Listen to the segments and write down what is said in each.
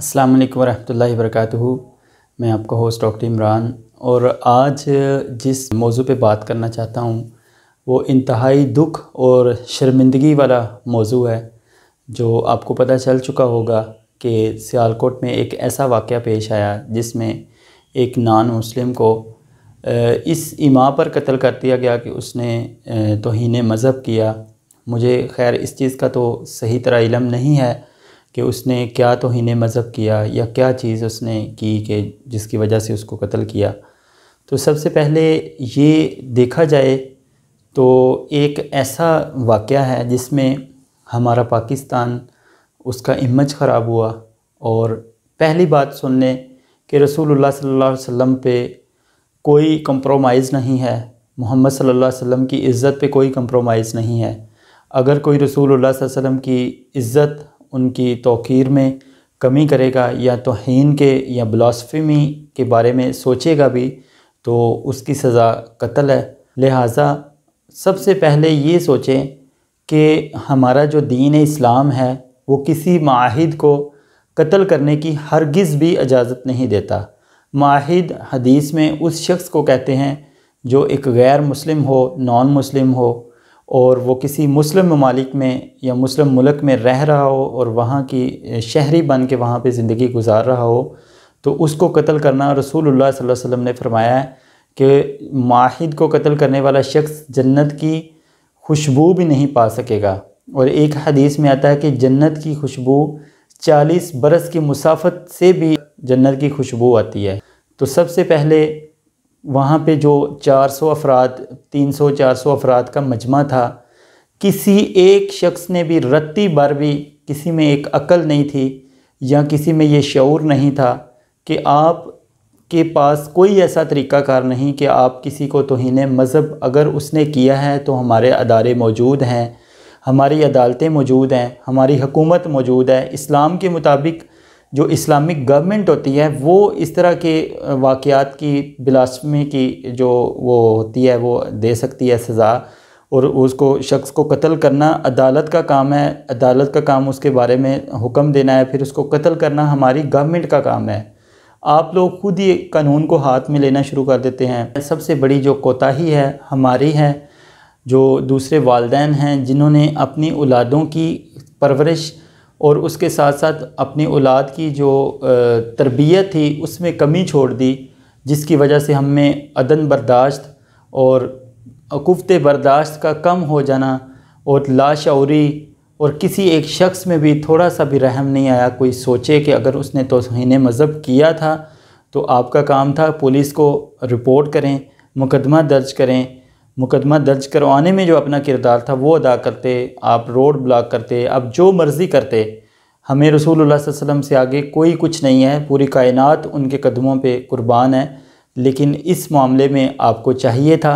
अस्सलाम वालेकुम वरहमतुल्लाहि वबरकातुहू मैं आपका होस्ट डॉक्टर इमरान और आज जिस मौजू पे बात करना चाहता हूँ वो इंतहाई दुख और शर्मिंदगी वाला मौजू है जो आपको पता चल चुका होगा कि सियालकोट में एक ऐसा वाक़ पेश आया जिसमें एक नान मुस्लिम को इस इमा पर कत्ल कर दिया गया कि उसने तोहन मज़हब किया मुझे खैर इस चीज़ का तो सही तरह इलम नहीं है कि उसने क्या तोहन मज़हब किया या क्या चीज़ उसने की कि जिसकी वजह से उसको कत्ल किया तो सबसे पहले ये देखा जाए तो एक ऐसा वाक़ है जिसमें हमारा पाकिस्तान उसका इमज ख़राब हुआ और पहली बात सुन लें कि रसूल सल्ला अलैहि पे कोई कंप्रोमाइज़ नहीं है मोहम्मद सल्लल्लाहु अलैहि वसल्लम की इज़्ज़त पे कोई कंप्रोमाइज़ नहीं है अगर कोई रसूल वसल्लम की इज़्ज़त उनकी तोखीर में कमी करेगा या तोहन के या बलासफ़ी के बारे में सोचेगा भी तो उसकी सज़ा कत्ल है लिहाजा सबसे पहले ये सोचें कि हमारा जो दीन इस्लाम है वो किसी माहिद को कत्ल करने की हरगिज़ भी इजाज़त नहीं देता माहिद हदीस में उस शख्स को कहते हैं जो एक गैर मुस्लिम हो नॉन मुस्लिम हो और वो किसी मुस्लिम ममालिक में या मुस्लिम मुल्क में रह रहा हो और वहाँ की शहरी बन के वहाँ पर ज़िंदगी गुजार रहा हो तो उसको कत्ल करना रसूलुल्लाह सल्लल्लाहु अलैहि वसल्लम ने फरमाया कि माहिद को कत्ल करने वाला शख्स जन्नत की खुशबू भी नहीं पा सकेगा और एक हदीस में आता है कि जन्नत की खुशबू चालीस बरस की मुसाफत से भी जन्नत की खुशबू आती है तो सबसे पहले वहाँ पे जो 400 अफराद चार सौ अफराद का मजमा था किसी एक शख्स ने भी रत्ती बार भी किसी में एक अकल नहीं थी या किसी में ये शूर नहीं था कि आप के पास कोई ऐसा तरीक़ाकार नहीं कि आप किसी को तोहने मज़हब अगर उसने किया है तो हमारे अदारे मौजूद हैं हमारी अदालतें मौजूद हैं हमारी हुकूमत मौजूद है इस्लाम के मुताबिक जो इस्लामिक गवर्नमेंट होती है वो इस तरह के वाक़ात की बिलासमी की जो वो होती है वो दे सकती है सज़ा और उसको शख्स को कत्ल करना अदालत का काम है अदालत का काम उसके बारे में हुक्म देना है फिर उसको कत्ल करना हमारी गवर्नमेंट का काम है आप लोग खुद ही कानून को हाथ में लेना शुरू कर देते हैं सबसे बड़ी जो कोताही है हमारी है जो दूसरे वालदेन हैं जिन्होंने अपनी औलादों की परवरिश और उसके साथ साथ अपनी औलाद की जो तरबियत थी उसमें कमी छोड़ दी जिसकी वजह से हमें अदन बर्दाश्त और कुफ्त बर्दाश्त का कम हो जाना और लाशरी और किसी एक शख्स में भी थोड़ा सा भी रहम नहीं आया कोई सोचे कि अगर उसने तोहन मज़हब किया था तो आपका काम था पुलिस को रिपोर्ट करें मुकदमा दर्ज करें मुकदमा दर्ज करवाने में जो अपना किरदार था वो अदा करते आप रोड ब्लॉक करते आप जो मर्ज़ी करते हमें रसूल वसम से आगे कोई कुछ नहीं है पूरी कायनात उनके कदमों पे कुर्बान है लेकिन इस मामले में आपको चाहिए था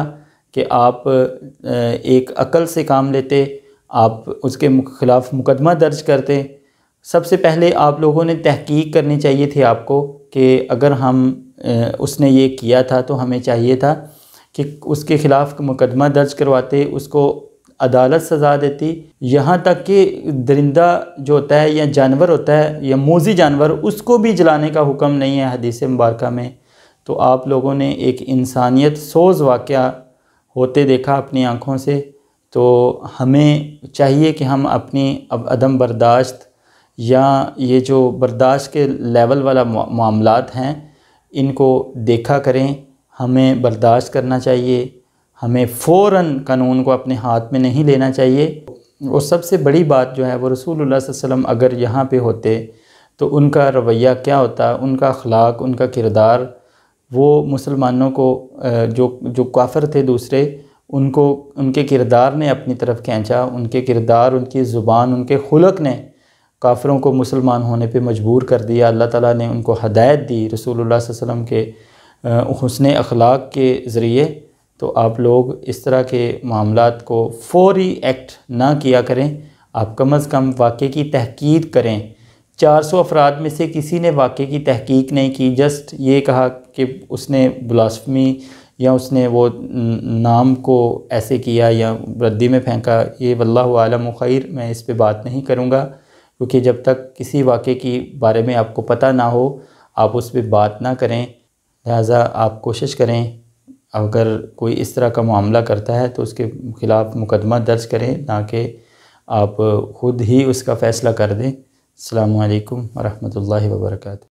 कि आप एक अकल से काम लेते आप उसके ख़िलाफ़ मुकदमा दर्ज करते सबसे पहले आप लोगों ने तहकीक करनी चाहिए थी आपको कि अगर हम उसने ये किया था तो हमें चाहिए था कि उसके ख़िलाफ़ मुकदमा दर्ज करवाते उसको अदालत सज़ा देती यहाँ तक कि दरिंदा जो होता है या जानवर होता है या मोजी जानवर उसको भी जलाने का हुक्म नहीं है हदीस मुबारक में तो आप लोगों ने एक इंसानियत सोज वाक़ होते देखा अपनी आँखों से तो हमें चाहिए कि हम अपनी अब अदम बर्दाश्त या ये जो बर्दाश्त के लेवल वाला मामलात हैं इनको देखा करें हमें बर्दाश्त करना चाहिए हमें फ़ौर कानून को अपने हाथ में नहीं लेना चाहिए वो सबसे बड़ी बात जो है वो रसूल वसम अगर यहाँ पे होते तो उनका रवैया क्या होता उनका अखलाक उनका किरदार वो मुसलमानों को जो जो काफर थे दूसरे उनको उनके किरदार ने अपनी तरफ खींचा उनके किरदार उनकी ज़ुबान उनके खुलक ने काफ़रों को मुसलमान होने पे मजबूर कर दिया अल्लाह ताला ने उनको हदायत दी रसूलुल्लाह वसम के हसन अखलाक के ज़रिए तो आप लोग इस तरह के मामला को फौरी एक्ट ना किया करें आप कम अज़ कम वाक़े की तहकीक करें चार सौ अफराद में से किसी ने वाक़े की तहकीक नहीं की जस्ट ये कहा कि उसने बुलासमी या उसने वो नाम को ऐसे किया या रद्दी में फेंका ये वल्ला खैर मैं इस पर बात नहीं करूँगा क्योंकि जब तक किसी वाक़े की बारे में आपको पता ना हो आप उस पर बात ना करें लिहाजा आप कोशिश करें अगर कोई इस तरह का मामला करता है तो उसके ख़िलाफ़ मुकदमा दर्ज करें ना कि आप ख़ुद ही उसका फ़ैसला कर दें अल्लाम वरहमल वर्का